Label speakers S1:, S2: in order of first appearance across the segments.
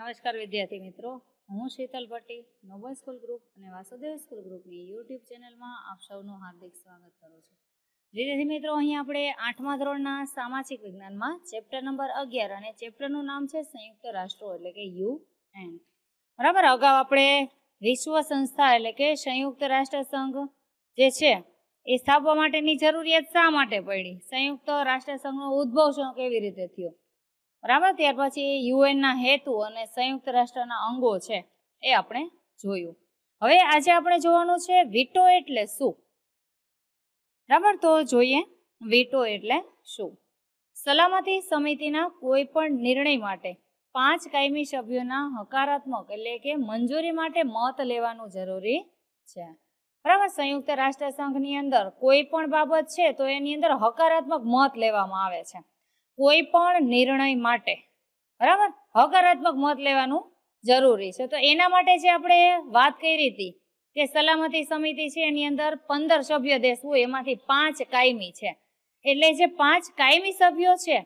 S1: નમસ્કાર વિદ્યાર્થી મિત્રો હું Sheetal Bhatti Noble school group અને વાસુદેવ સ્કૂલ ગ્રુપની યુટ્યુબ ચેનલમાં આપ સૌનું હાર્દિક સ્વાગત કરું છું વિદ્યાર્થી મિત્રો અહીં આપણે આઠમા ધોરણના સામાજિક વિજ્ઞાનમાં ચેપ્ટર નંબર અગિયાર અને ચેપ્ટરનું નામ છે સંયુક્ત રાષ્ટ્રો એટલે કે યુ એન બરાબર અગાઉ આપણે વિશ્વ સંસ્થા એટલે કે સંયુક્ત રાષ્ટ્ર સંઘ જે છે એ સ્થાપવા માટેની જરૂરિયાત શા માટે પડી સંયુક્ત રાષ્ટ્ર સંઘનો ઉદ્ભવ કેવી રીતે થયો બરાબર ત્યાર પછી યુએનના હેતુ અને સંયુક્ત રાષ્ટ્રના અંગો છે એ આપણે જોયું હવે આજે આપણે જોવાનું છે વીટો એટલે શું બરાબર તો જોઈએ વિટો એટલે શું સલામતી સમિતિના કોઈ પણ નિર્ણય માટે પાંચ કાયમી સભ્યોના હકારાત્મક એટલે કે મંજૂરી માટે મત લેવાનું જરૂરી છે બરાબર સંયુક્ત રાષ્ટ્ર સંઘની અંદર કોઈ પણ બાબત છે તો એની અંદર હકારાત્મક મત લેવામાં આવે છે કોઈ પણ નિર્ણય માટે બરાબર હકારાત્મક મત લેવાનું જરૂરી છે તો એના માટે જે આપણે વાત કરી હતી કે સલામતી સમિતિ છે એની અંદર પંદર સભ્ય દેશ હોય એમાંથી પાંચ કાયમી છે એટલે જે પાંચ કાયમી સભ્યો છે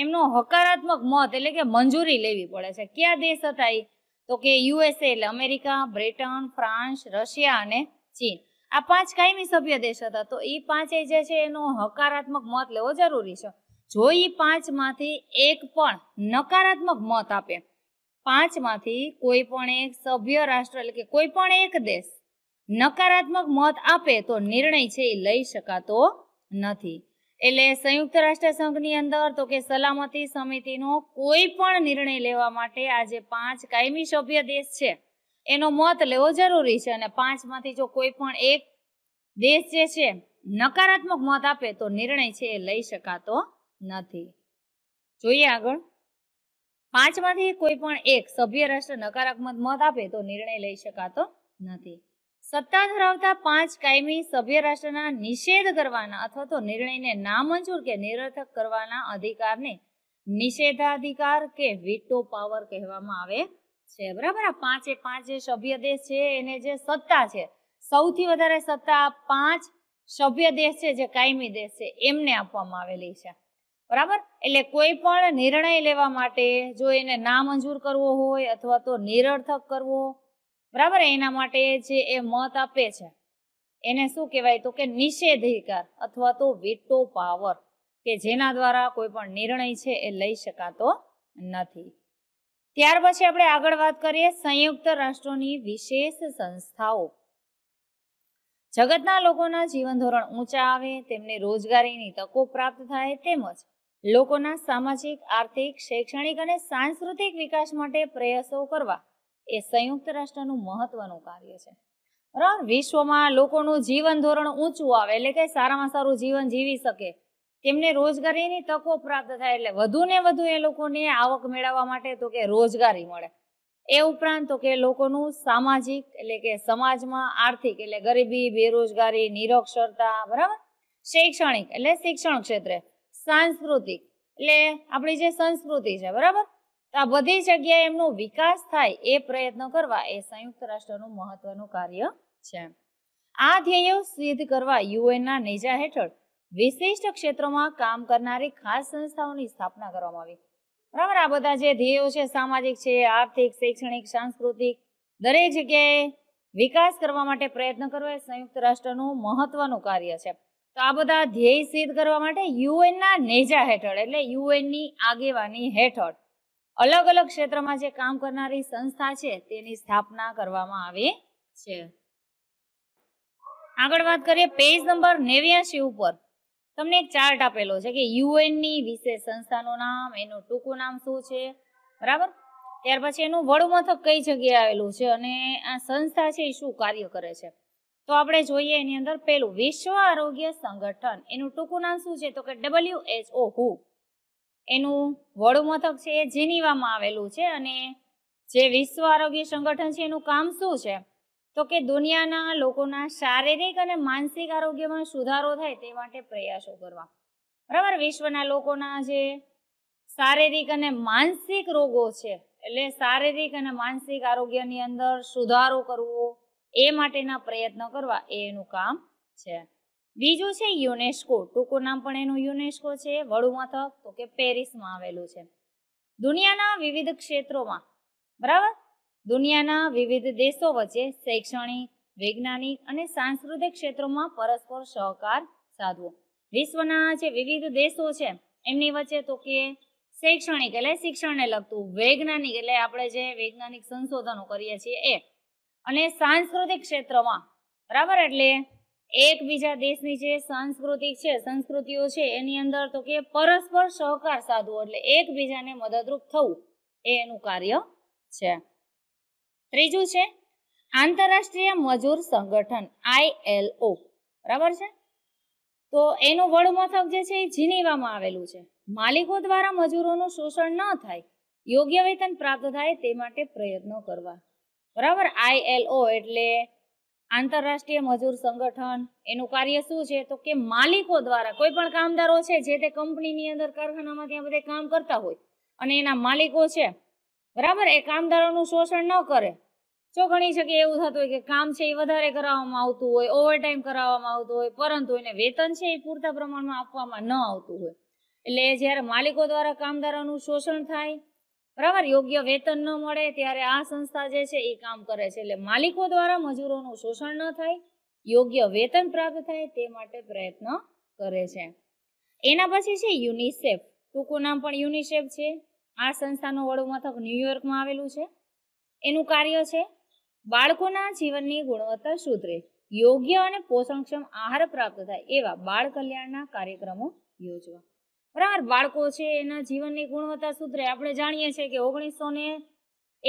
S1: એમનો હકારાત્મક મત એટલે કે મંજૂરી લેવી પડે છે કયા દેશ હતા એ તો કે યુએસએ એટલે અમેરિકા બ્રિટન ફ્રાન્સ રશિયા અને ચીન આ પાંચ કાયમી સભ્ય દેશ હતા તો એ પાંચે જે છે એનો હકારાત્મક મત લેવો જરૂરી છે જો એ પાંચમાંથી એક પણ નકારાત્મક મત આપે પાંચમાંથી કોઈ પણ એક સભ્ય રાષ્ટ્ર એટલે કે કોઈ પણ એક દેશ નકારાત્મક મત આપે તો નિર્ણય છે એ લઈ શકાતો નથી એટલે સંયુક્ત રાષ્ટ્ર સંઘની અંદર તો કે સલામતી સમિતિનો કોઈ પણ નિર્ણય લેવા માટે આજે પાંચ કાયમી સભ્ય દેશ છે એનો મત લેવો જરૂરી છે અને પાંચમાંથી જો કોઈ પણ એક દેશ જે છે નકારાત્મક મત આપે તો નિર્ણય છે એ લઈ શકાતો નથી જોઈએ આગળ પાંચમાંથી કોઈ પણ એક સભ્ય રાષ્ટ્ર નકારાત્મક મત આપે તો નિર્ણય લઈ શકાતો નથી સત્તા ધરાવતા પાંચ કાયમી સભ્ય રાષ્ટ્રના નિષેધ કરવાના અથવા તો નિર્ણયને નામંજૂર કે નિરર્થક કરવાના અધિકારને નિષેધાધિકાર કે વીટો પાવર કહેવામાં આવે છે બરાબર આ પાંચે પાંચ જે સભ્ય દેશ છે એને જે સત્તા છે સૌથી વધારે સત્તા પાંચ સભ્ય દેશ છે જે કાયમી દેશ છે એમને આપવામાં આવેલી છે બરાબર એટલે કોઈ પણ નિર્ણય લેવા માટે જો એને ના મંજૂર કરવો હોય અથવા તો નિરર્થક કરવો બરાબર એના માટે જે એ મત આપે છે એને શું કહેવાય તો કે નિષેધાધિકાર અથવા તો વીટો પાવર કે જેના દ્વારા કોઈ પણ નિર્ણય છે એ લઈ શકાતો નથી ત્યાર પછી આપણે આગળ વાત કરીએ સંયુક્ત રાષ્ટ્રોની વિશેષ સંસ્થાઓ જગતના લોકોના જીવન ધોરણ ઊંચા આવે તેમને રોજગારીની તકો પ્રાપ્ત થાય તેમજ લોકોના સામાજિક આર્થિક શૈક્ષણિક અને સાંસ્કૃતિક વિકાસ માટે પ્રયાસો કરવા એ સંયુક્ત રાષ્ટ્રનું મહત્વનું કાર્ય છે બરાબર વિશ્વમાં લોકોનું જીવન ધોરણ ઊંચું આવે એટલે કે સારામાં સારું જીવન જીવી શકે તેમને રોજગારીની તકો પ્રાપ્ત થાય એટલે વધુ ને વધુ એ લોકોને આવક મેળવવા માટે તો કે રોજગારી મળે એ ઉપરાંત તો કે લોકોનું સામાજિક એટલે કે સમાજમાં આર્થિક એટલે ગરીબી બેરોજગારી નિરક્ષરતા બરાબર શૈક્ષણિક એટલે શિક્ષણ ક્ષેત્રે સાંસ્કૃતિક એટલે આપણી જે સંસ્કૃતિ છે બરાબર તો આ બધી જગ્યાએ એમનો વિકાસ થાય એ પ્રયત્ન કરવા એ સંયુક્ત રાષ્ટ્રનું મહત્વનું કાર્ય છે આ ધ્યેયો સિદ્ધ કરવા યુએનના નેજા હેઠળ વિશિષ્ટ ક્ષેત્રોમાં કામ કરનારી ખાસ સંસ્થાઓની સ્થાપના કરવામાં આવી બરાબર આ બધા જે ધ્યેયો છે સામાજિક છે આર્થિક શૈક્ષણિક સાંસ્કૃતિક દરેક જગ્યાએ વિકાસ કરવા માટે પ્રયત્ન કરવો એ સંયુક્ત રાષ્ટ્રનું મહત્વનું કાર્ય છે તો આ બધા ધ્યેય સિદ્ધ કરવા માટે યુએનના નેજા હેઠળ એટલે યુએનની આગેવાની હેઠળ અલગ અલગ ક્ષેત્રમાં જે કામ કરનારી સંસ્થા છે તેની સ્થાપના કરવામાં આવી છે આગળ વાત કરીએ પેજ નંબર નેવ્યાસી ઉપર તમને એક ચાર્ટ આપેલો છે કે યુએનની વિશેષ સંસ્થાનું નામ એનું ટૂંકું નામ શું છે બરાબર ત્યાર પછી એનું વડુમથક કઈ જગ્યાએ આવેલું છે અને આ સંસ્થા છે એ શું કાર્ય કરે છે તો આપણે જોઈએ એની અંદર પેલું વિશ્વ આરોગ્ય સંગઠન એનું ટૂંકું નામ શું છે તો કે ડબલ્યુ એચ ઓ હુ એનું વડું મથક છે એ જીનીવામાં આવેલું છે અને જે વિશ્વ આરોગ્ય સંગઠન છે એનું કામ શું છે તો કે દુનિયાના લોકોના શારીરિક અને માનસિક આરોગ્યમાં સુધારો થાય તે માટે પ્રયાસો કરવા બરાબર વિશ્વના લોકોના જે શારીરિક અને માનસિક રોગો છે એટલે શારીરિક અને માનસિક આરોગ્યની અંદર સુધારો કરવો એ માટેના પ્રયત્નો કરવા એ એનું કામ છે બીજું છે યુનેસ્કો ટૂંકું નામ પણ એનું યુનેસ્કો છે વડુ મથક તો કે પેરિસમાં આવેલું છે દુનિયાના વિવિધ ક્ષેત્રોમાં બરાબર દુનિયાના વિવિધ દેશો વચ્ચે શૈક્ષણિક વૈજ્ઞાનિક અને સાંસ્કૃતિક ક્ષેત્રોમાં પરસ્પર સહકાર સાધવો વિશ્વના જે વિવિધ દેશો છે એમની વચ્ચે તો કે શૈક્ષણિક એટલે શિક્ષણને લગતું વૈજ્ઞાનિક એટલે આપણે જે વૈજ્ઞાનિક સંશોધનો કરીએ છીએ એ અને સાંસ્કૃતિક ક્ષેત્રમાં બરાબર એટલે એકબીજા દેશની જે સાંસ્કૃતિક છે સંસ્કૃતિઓ છે એની અંદર તો કે પરસ્પર સહકાર સાધવો એટલે એકબીજાને મદદરૂપ થવું એ એનું કાર્ય છે ત્રીજું છે આંતરરાષ્ટ્રીય મજૂર સંગઠન આઈએલઓ બરાબર છે તો એનું વડમથક જે છે એ જીનીવામાં આવેલું છે માલિકો દ્વારા મજૂરોનું શોષણ ન થાય યોગ્ય વેતન પ્રાપ્ત થાય તે માટે પ્રયત્નો કરવા બરાબર આઈએલઓ એટલે આંતરરાષ્ટ્રીય મજૂર સંગઠન એનું કાર્ય શું છે તો કે માલિકો દ્વારા કોઈ પણ કામદારો છે જે તે કંપનીની અંદર કારખાનામાં ત્યાં બધે કામ કરતા હોય અને એના માલિકો છે બરાબર એ કામદારોનું શોષણ ન કરે જો ઘણી જગ્યાએ એવું થતું હોય કે કામ છે એ વધારે કરાવવામાં આવતું હોય ઓવરટાઈમ કરાવવામાં આવતું હોય પરંતુ એને વેતન છે એ પૂરતા પ્રમાણમાં આપવામાં ન આવતું હોય એટલે જ્યારે માલિકો દ્વારા કામદારોનું શોષણ થાય બરાબર યોગ્ય વેતન ન મળે ત્યારે આ સંસ્થા જે છે એ કામ કરે છે એટલે માલિકો દ્વારા મજૂરોનું શોષણ ન થાય યોગ્ય વેતન પ્રાપ્ત થાય તે માટે પ્રયત્ન કરે છે એના પછી છે યુનિસેફ ટૂંકું નામ પણ યુનિસેફ છે આ સંસ્થાનું વડુમથક ન્યુયોર્કમાં આવેલું છે એનું કાર્ય છે બાળકોના જીવનની ગુણવત્તા સુધરે યોગ્ય અને પોષણક્ષમ આહાર પ્રાપ્ત થાય એવા બાળ કલ્યાણના કાર્યક્રમો યોજવા બરાબર બાળકો છે એના જીવનની ગુણવત્તા સુધરે આપણે જાણીએ છીએ કે ઓગણીસો ને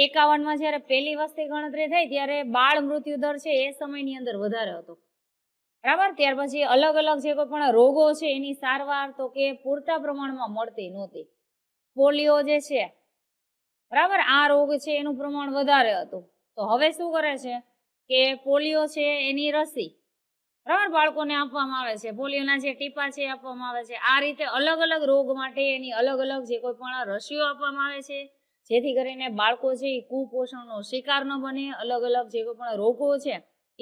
S1: એકાવનમાં જ્યારે પહેલી વસ્તી ગણતરી થઈ ત્યારે બાળ મૃત્યુ દર છે એ સમયની અંદર વધારે હતો બરાબર ત્યાર પછી અલગ અલગ જે કોઈ પણ રોગો છે એની સારવાર તો કે પૂરતા પ્રમાણમાં મળતી નહોતી પોલિયો જે છે બરાબર આ રોગ છે એનું પ્રમાણ વધારે હતું તો હવે શું કરે છે કે પોલિયો છે એની રસી બરાબર બાળકોને આપવામાં આવે છે પોલિયોના જે ટીપા છે આપવામાં આવે છે આ રીતે અલગ અલગ રોગ માટે એની અલગ અલગ જે કોઈ પણ રસીઓ આપવામાં આવે છે જેથી કરીને બાળકો છે એ કુપોષણનો શિકાર ન બને અલગ અલગ જે કોઈ પણ રોગો છે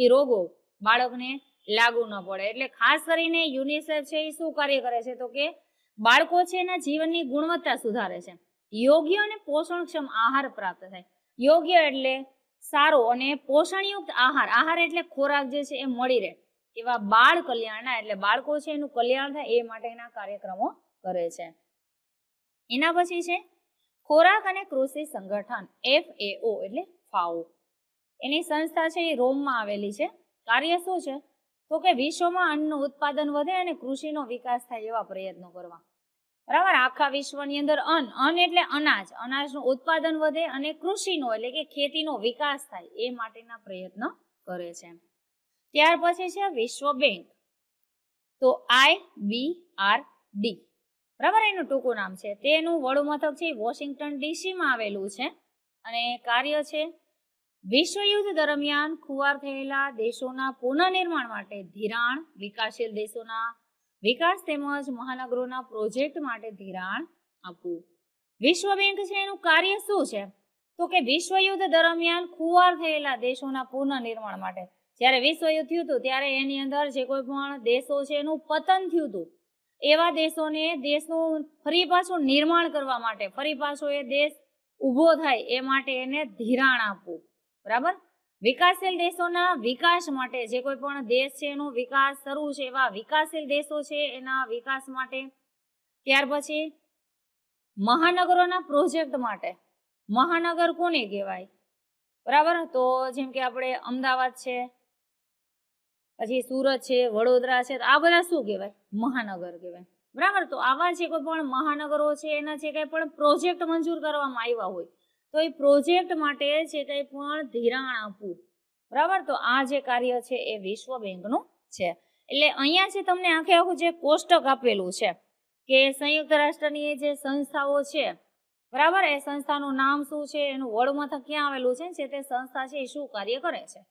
S1: એ રોગો બાળકને લાગુ ન પડે એટલે ખાસ કરીને યુનિસેફ છે એ શું કાર્ય કરે છે તો કે બાળકો છે એના જીવનની ગુણવત્તા સુધારે છે યોગ્ય અને પોષણક્ષમ આહાર પ્રાપ્ત થાય યોગ્ય એટલે સારો અને પોષણયુક્ત આહાર આહાર એટલે ખોરાક જે છે એ મળી રહે એવા બાળ કલ્યાણના એટલે બાળકો છે એનું કલ્યાણ થાય એ માટેના કાર્યક્રમો કરે છે એના પછી છે ખોરાક અને કૃષિ સંગઠન એફ એટલે ફાઓ એની સંસ્થા છે એ રોમમાં આવેલી છે કાર્ય શું છે તો કે વિશ્વમાં અન્નનું ઉત્પાદન વધે અને કૃષિનો વિકાસ થાય એવા પ્રયત્નો કરવા બરાબર આખા વિશ્વની અંદર અન્ન અન્ન એટલે અનાજ અનાજનું ઉત્પાદન વધે અને કૃષિનો એટલે કે ખેતીનો વિકાસ થાય એ માટેના પ્રયત્ન કરે છે એમ ત્યાર પછી છે વિશ્વ બેંક તો આઈ બી આર ડી બરાબર એનું ટૂંકું નામ છે તેનું વડુમથક છે વોશિંગ્ટન ડીસીમાં આવેલું છે અને કાર્ય છે વિશ્વયુદ્ધ દરમિયાન ખુવાર થયેલા દેશોના પુનઃનિર્માણ માટે ધિરાણ વિકાસશીલ દેશોના વિકાસ તેમજ મહાનગરોના પ્રોજેક્ટ માટે ધિરાણ આપવું વિશ્વ બેંક છે એનું કાર્ય શું છે તો કે વિશ્વયુદ્ધ દરમિયાન ખુવાર થયેલા દેશોના પુનઃનિર્માણ માટે જ્યારે વિશ્વયુદ્ધ થયું હતું ત્યારે એની અંદર જે કોઈ પણ દેશો છે એનું પતન થયું હતું એવા દેશોને દેશનું ફરી પાછું નિર્માણ કરવા માટે ફરી પાછો એ દેશ ઊભો થાય એ માટે એને ધિરાણ આપવું બરાબર વિકાસશીલ દેશોના વિકાસ માટે જે કોઈ પણ દેશ છે એનો વિકાસ શરૂ છે એવા વિકાસશીલ દેશો છે એના વિકાસ માટે ત્યાર પછી મહાનગરોના પ્રોજેક્ટ માટે મહાનગર કોને કહેવાય બરાબર તો જેમ કે આપણે અમદાવાદ છે પછી સુરત છે વડોદરા છે આ બધા શું કહેવાય મહાનગર કહેવાય બરાબર તો આવા જે કોઈ પણ મહાનગરો છે એના જે કંઈ પણ પ્રોજેક્ટ મંજૂર કરવામાં આવ્યા હોય તો એ પ્રોજેક્ટ માટે છે કંઈ પણ ધિરાણ આપવું બરાબર તો આ જે કાર્ય છે એ વિશ્વ બેંકનું છે એટલે અહીંયા છે તમને આખે આખું જે કોષ્ટક આપેલું છે કે સંયુક્ત રાષ્ટ્રની જે સંસ્થાઓ છે બરાબર એ સંસ્થાનું નામ શું છે એનું વડમથક ક્યાં આવેલું છે તે સંસ્થા છે એ શું કાર્ય કરે છે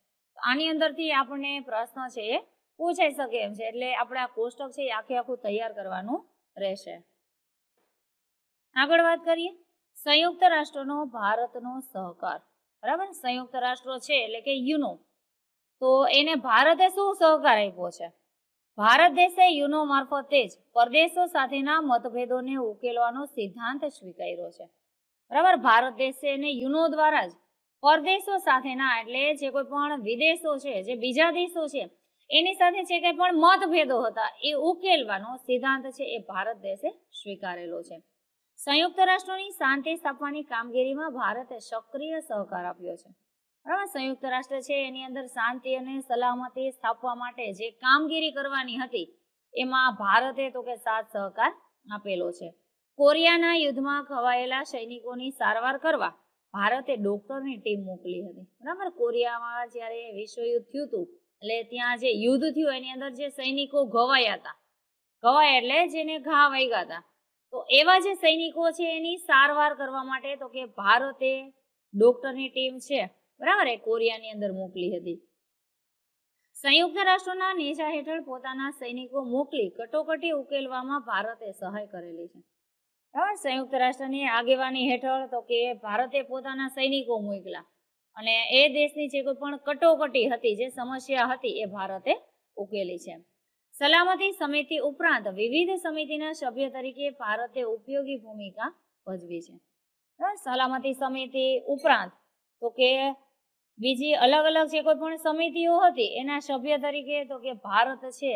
S1: આની અંદરથી આપણને પ્રશ્ન છે એ પૂછાઈ શકે એમ છે એટલે આપણે આ કોષ્ટક છે એ આખે આખું તૈયાર કરવાનું રહેશે આગળ વાત કરીએ સંયુક્ત રાષ્ટ્રનો ભારતનો સહકાર બરાબર સંયુક્ત રાષ્ટ્રો છે એટલે કે યુનો તો એને ભારતે શું સહકાર આપ્યો છે ભારત દેશે યુનો મારફતે જ પરદેશો સાથેના મતભેદોને ઉકેલવાનો સિદ્ધાંત સ્વીકાર્યો છે બરાબર ભારત દેશે એને યુનો દ્વારા જ પરદેશો સાથેના એટલે જે કોઈ પણ વિદેશો છે જે બીજા દેશો છે એની સાથે જે કંઈ પણ મતભેદો હતા એ ઉકેલવાનો સિદ્ધાંત છે એ ભારત દેશે સ્વીકારેલો છે સંયુક્ત રાષ્ટ્રોની શાંતિ સ્થાપવાની કામગીરીમાં ભારતે સક્રિય સહકાર આપ્યો છે બરાબર સંયુક્ત રાષ્ટ્ર છે એની અંદર શાંતિ અને સલામતી સ્થાપવા માટે જે કામગીરી કરવાની હતી એમાં ભારતે તો કે સાથ સહકાર આપેલો છે કોરિયાના યુદ્ધમાં ખવાયેલા સૈનિકોની સારવાર કરવા ભારતે ડોક્ટરની ટીમ મોકલી હતી બરાબર કોરિયામાં જ્યારે વિશ્વયુદ્ધ થયું હતું એટલે ત્યાં જે યુદ્ધ થયું એની અંદર જે સૈનિકો ઘવાયા હતા ઘવાયા એટલે જેને ઘા વૈગા હતા તો એવા જે સૈનિકો છે એની સારવાર કરવા માટે તો કે ભારતે ડોક્ટરની ટીમ છે બરાબર એ કોરિયાની અંદર મોકલી હતી સંયુક્ત રાષ્ટ્રોના નેજા હેઠળ પોતાના સૈનિકો મોકલી કટોકટી ઉકેલવામાં ભારતે સહાય કરેલી છે સંયુક્ત રાષ્ટ્રની આગેવાની હેઠળ તો કે ભારતે પોતાના સૈનિકો મોકલા અને એ દેશની જે કોઈ પણ કટોકટી હતી જે સમસ્યા હતી એ ભારતે ઉકેલી છે સલામતી સમિતિ ઉપરાંત વિવિધ સમિતિના સભ્ય તરીકે ભારતે ઉપયોગી ભૂમિકા ભજવી છે સલામતી સમિતિ ઉપરાંત તો કે બીજી અલગ અલગ જે કોઈ પણ સમિતિઓ હતી એના સભ્ય તરીકે તો કે ભારત છે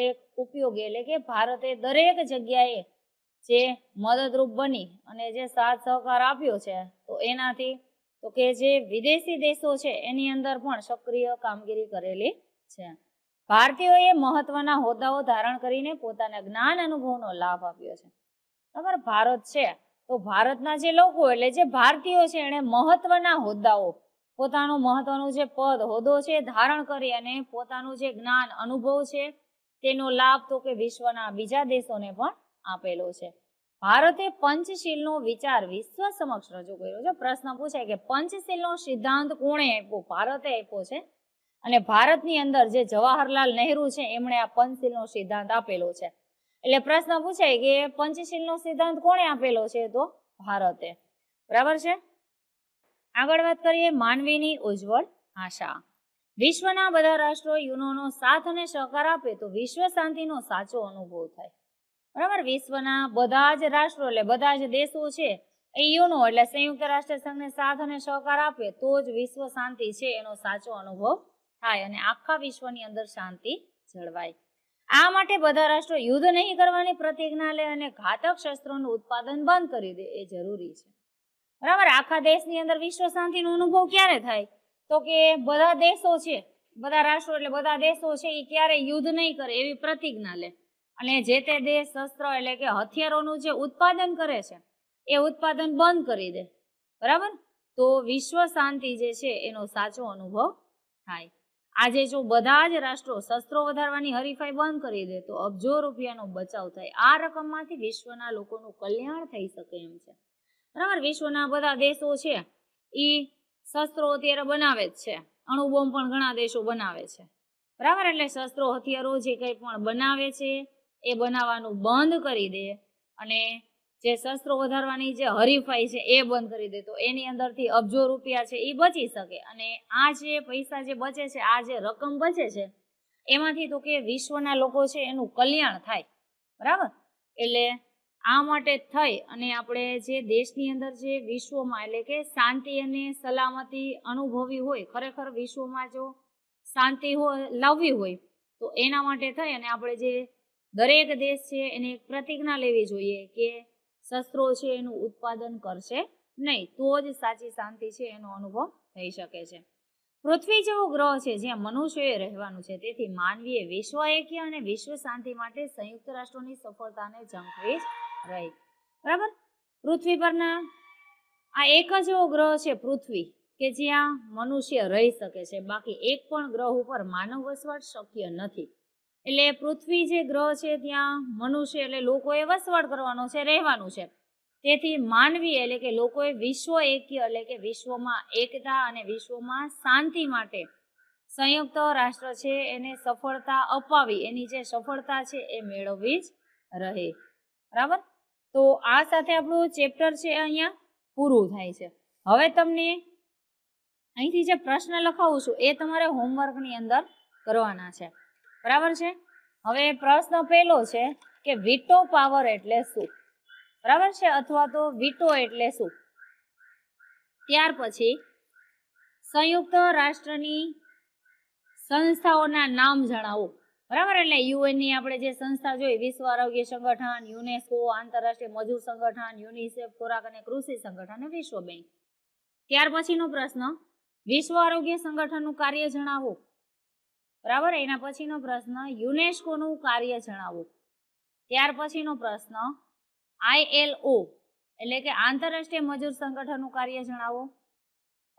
S1: એ ઉપયોગી એટલે કે ભારતે દરેક જગ્યાએ જે મદદરૂપ બની અને જે સાથ સહકાર આપ્યો છે તો એનાથી તો કે જે વિદેશી દેશો છે એની અંદર પણ સક્રિય કામગીરી કરેલી છે ભારતીયોએ મહત્વના હોદ્દાઓ ધારણ કરીને પોતાના જ્ઞાન અનુભવનો લાભ આપ્યો છે બરાબર ભારત છે તો ભારતના જે લોકો એટલે જે ભારતીયો છે એણે મહત્વના હોદ્દાઓ પોતાનું મહત્વનું જે પદ હોદ્દો છે ધારણ કરી અને પોતાનું જે જ્ઞાન અનુભવ છે તેનો લાભ તો કે વિશ્વના બીજા દેશોને પણ આપેલો છે ભારતે પંચશીલનો વિચાર વિશ્વ સમક્ષ રજૂ કર્યો છે પ્રશ્ન પૂછાય કે પંચશીલનો સિદ્ધાંત કોણે આપ્યો ભારતે આપ્યો છે અને ભારતની અંદર જે જવાહરલાલ નહેરુ છે એમણે આ પંચશીલનો સિદ્ધાંત આપેલો છે એટલે પ્રશ્ન પૂછાય કે પંચશીલનો સિદ્ધાંત કોણે આપેલો છે તો ભારતે બરાબર છે આગળ વાત કરીએ માનવીની ઉજ્જવળ આશા વિશ્વના બધા રાષ્ટ્રો યુનોનો સાથ અને સહકાર આપે તો વિશ્વ શાંતિનો સાચો અનુભવ થાય બરાબર વિશ્વના બધા જ રાષ્ટ્રો એટલે બધા જ દેશો છે એ યુનો એટલે સંયુક્ત રાષ્ટ્ર સંઘને સાથ અને સહકાર આપે તો જ વિશ્વ શાંતિ છે એનો સાચો અનુભવ થાય અને આખા વિશ્વની અંદર શાંતિ જળવાય આ માટે બધા રાષ્ટ્રો યુદ્ધ નહીં કરવાની પ્રતિજ્ઞા લે અને ઘાતક શસ્ત્રોનું ઉત્પાદન બંધ કરી દે એ જરૂરી છે બરાબર આખા દેશની અંદર વિશ્વ શાંતિનો અનુભવ ક્યારે થાય તો કે બધા દેશો છે બધા રાષ્ટ્રો એટલે બધા દેશો છે એ ક્યારે યુદ્ધ નહીં કરે એવી પ્રતિજ્ઞા લે અને જે તે દેશ શસ્ત્ર એટલે કે હથિયારોનું જે ઉત્પાદન કરે છે એ ઉત્પાદન બંધ કરી દે બરાબર તો વિશ્વ શાંતિ જે છે એનો સાચો અનુભવ થાય આજે જો બધા જ રાષ્ટ્રો શસ્ત્રો વધારવાની હરીફાઈ બંધ કરી દે તો અબજો રૂપિયાનો બચાવ થાય આ રકમમાંથી વિશ્વના લોકોનું કલ્યાણ થઈ શકે એમ છે બરાબર વિશ્વના બધા દેશો છે એ શસ્ત્રો અત્યારે બનાવે જ છે અણુબોમ્બ પણ ઘણા દેશો બનાવે છે બરાબર એટલે શસ્ત્રો હથિયારો જે કંઈ પણ બનાવે છે એ બનાવવાનું બંધ કરી દે અને જે શસ્ત્રો વધારવાની જે હરીફાઈ છે એ બંધ કરી દે તો એની અંદરથી અબજો રૂપિયા છે એ બચી શકે અને આ જે પૈસા જે બચે છે આ જે રકમ બચે છે એમાંથી તો કે વિશ્વના લોકો છે એનું કલ્યાણ થાય બરાબર એટલે આ માટે થઈ અને આપણે જે દેશની અંદર જે વિશ્વમાં એટલે કે શાંતિ અને સલામતી અનુભવી હોય ખરેખર વિશ્વમાં જો શાંતિ હોય લાવવી હોય તો એના માટે થઈ અને આપણે જે દરેક દેશ છે એને એક પ્રતિજ્ઞા લેવી જોઈએ કે શસ્ત્રો છે એનું ઉત્પાદન કરશે નહીં તો જ સાચી શાંતિ છે એનો અનુભવ થઈ શકે છે પૃથ્વી જેવો ગ્રહ છે જ્યાં મનુષ્યએ રહેવાનું છે તેથી માનવીએ વિશ્વ એક્ય અને વિશ્વ શાંતિ માટે સંયુક્ત રાષ્ટ્રોની સફળતાને ઝંખવી રહી બરાબર પૃથ્વી પરના આ એક જ એવો ગ્રહ છે પૃથ્વી કે જ્યાં મનુષ્ય રહી શકે છે બાકી એક પણ ગ્રહ ઉપર માનવ વસવાટ શક્ય નથી એટલે પૃથ્વી જે ગ્રહ છે ત્યાં મનુષ્ય એટલે લોકોએ વસવાટ કરવાનો છે રહેવાનું છે તેથી માનવી એટલે કે લોકોએ વિશ્વ એકી એટલે કે વિશ્વમાં એકતા અને વિશ્વમાં શાંતિ માટે સંયુક્ત રાષ્ટ્ર છે એને સફળતા અપાવી એની જે સફળતા છે એ મેળવવી જ રહે બરાબર તો આ સાથે આપણું ચેપ્ટર છે અહીંયા પૂરું થાય છે હવે તમને અહીંથી જે પ્રશ્ન લખાવું છું એ તમારે હોમવર્કની અંદર કરવાના છે બરાબર છે હવે પ્રશ્ન પહેલો છે કે વિટો પાવર એટલે શું બરાબર છે અથવા તો વિટો એટલે શું ત્યાર પછી સંયુક્ત રાષ્ટ્રની સંસ્થાઓના નામ જણાવો બરાબર એટલે યુએનની આપણે જે સંસ્થા જોઈ વિશ્વ આરોગ્ય સંગઠન યુનેસ્કો આંતરરાષ્ટ્રીય મજૂર સંગઠન યુનિસેફ ખોરાક અને કૃષિ સંગઠન અને વિશ્વ બેંક ત્યાર પછીનો પ્રશ્ન વિશ્વ આરોગ્ય સંગઠનનું કાર્ય જણાવો બરાબર એના પછીનો પ્રશ્ન યુનેસ્કોનું કાર્ય જણાવો ત્યાર પછીનો પ્રશ્ન આઈએલઓ એટલે કે આંતરરાષ્ટ્રીય મજૂર સંગઠનનું કાર્ય જણાવો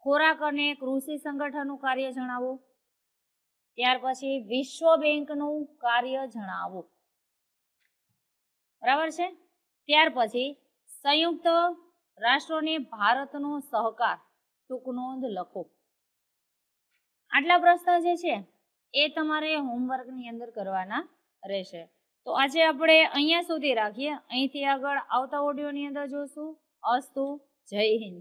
S1: ખોરાક અને કૃષિ સંગઠનનું કાર્ય જણાવો ત્યાર પછી વિશ્વ બેંકનું કાર્ય જણાવો બરાબર છે ત્યાર પછી સંયુક્ત રાષ્ટ્રોને ભારતનો સહકાર ટૂંક નોંધ લખો આટલા પ્રશ્ન જે છે એ તમારે હોમવર્કની અંદર કરવાના રહેશે તો આજે આપણે અહીંયા સુધી રાખીએ અહીંથી આગળ આવતા ઓડિયોની અંદર જોશું અસ્તુ જય હિન્દ